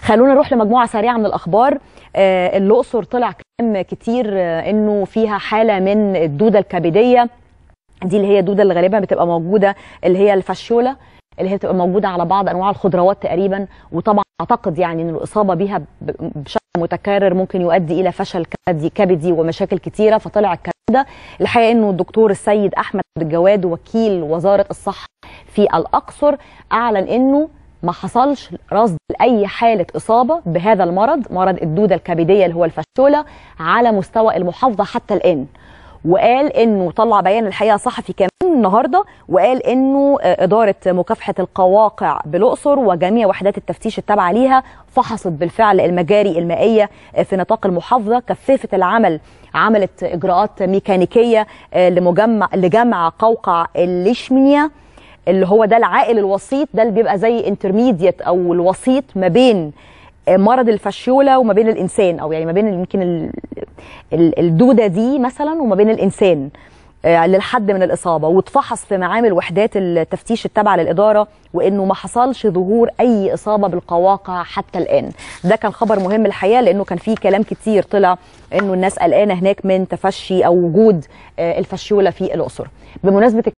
خلونا نروح لمجموعه سريعه من الاخبار آه، الاقصر طلع كلام كتير آه، انه فيها حاله من الدوده الكبديه دي اللي هي الدوده اللي غالبا بتبقى موجوده اللي هي الفشوله اللي هي بتبقى موجوده على بعض انواع الخضروات تقريبا وطبعا اعتقد يعني ان الاصابه بيها بشكل متكرر ممكن يؤدي الى فشل كبدي كبدي ومشاكل كتيره فطلع الكلام ده الحقيقه انه الدكتور السيد احمد الجواد وكيل وزاره الصحه في الاقصر اعلن انه ما حصلش رصد لأي حاله اصابه بهذا المرض مرض الدوده الكبديه اللي هو الفشوله على مستوى المحافظه حتى الان وقال انه طلع بيان الحقيقه صحفي كمان النهارده وقال انه آه، اداره مكافحه القواقع بالاقصر وجميع وحدات التفتيش التابعه ليها فحصت بالفعل المجاري المائيه آه، في نطاق المحافظه كثفت العمل عملت اجراءات ميكانيكيه آه، لمجمع لجمع قوقع الليشمينيا اللي هو ده العائل الوسيط ده اللي بيبقى زي انترميديت او الوسيط ما بين آه، مرض الفشيوله وما بين الانسان او يعني ما بين يمكن الدوده دي مثلا وما بين الانسان آه، للحد من الاصابه واتفحص في معامل وحدات التفتيش التابعه للاداره وانه ما حصلش ظهور اي اصابه بالقواقع حتى الان ده كان خبر مهم الحقيقه لانه كان في كلام كتير طلع انه الناس قلقانه هناك من تفشي او وجود آه، الفشيوله في الاقصر بمناسبه